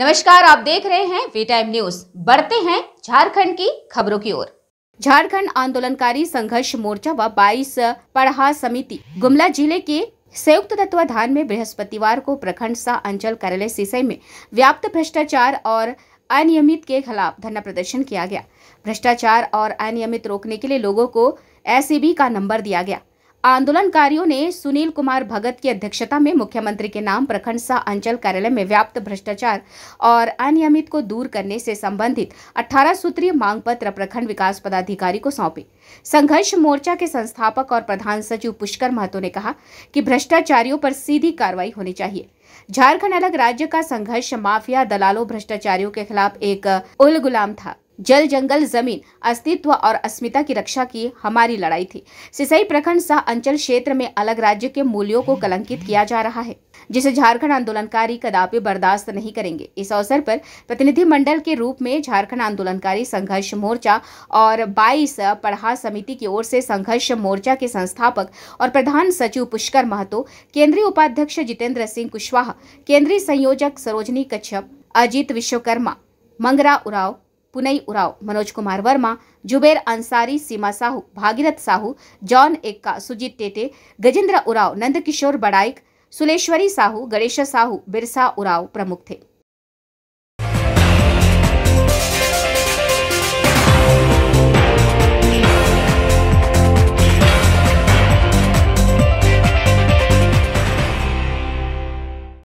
नमस्कार आप देख रहे हैं वी टाइम न्यूज बढ़ते हैं झारखंड की खबरों की ओर झारखंड आंदोलनकारी संघर्ष मोर्चा व 22 पढ़ा समिति गुमला जिले के संयुक्त तत्वाधान में बृहस्पतिवार को प्रखंड सा अंचल कार्यालय सिसई में व्याप्त भ्रष्टाचार और अनियमित के खिलाफ धरना प्रदर्शन किया गया भ्रष्टाचार और अनियमित रोकने के लिए लोगों को एस e का नंबर दिया गया आंदोलनकारियों ने सुनील कुमार भगत की अध्यक्षता में मुख्यमंत्री के नाम प्रखंड सा अंचल कार्यालय में व्याप्त भ्रष्टाचार और अनियमित को दूर करने से संबंधित 18 सूत्रीय मांग पत्र प्रखंड विकास पदाधिकारी को सौंपे संघर्ष मोर्चा के संस्थापक और प्रधान सचिव पुष्कर महतो ने कहा कि भ्रष्टाचारियों पर सीधी कार्रवाई होनी चाहिए झारखंड अलग राज्य का संघर्ष माफिया दलालों भ्रष्टाचारियों के खिलाफ एक उल गुलाम था जल जंगल जमीन अस्तित्व और अस्मिता की रक्षा की हमारी लड़ाई थी सिसई प्रखंड सह अंचल क्षेत्र में अलग राज्य के मूल्यों को कलंकित किया जा रहा है जिसे झारखंड आंदोलनकारी कदापि बर्दाश्त नहीं करेंगे इस अवसर पर प्रतिनिधि मंडल के रूप में झारखंड आंदोलनकारी संघर्ष मोर्चा और 22 पढ़ा समिति की ओर से संघर्ष मोर्चा के संस्थापक और प्रधान सचिव पुष्कर महतो केंद्रीय उपाध्यक्ष जितेंद्र सिंह कुशवाहा केंद्रीय संयोजक सरोजनी कच्छप अजीत विश्वकर्मा मंगरा उराव पुनई उराव मनोज कुमार वर्मा जुबेर अंसारी सीमा साहू भागीरथ साहू जॉन एक्का सुजीत टेटे गजेंद्र उराव नंदकिशोर बड़ाइक सुलेश्वरी साहू गणेश साहू बिरसा उराव प्रमुख थे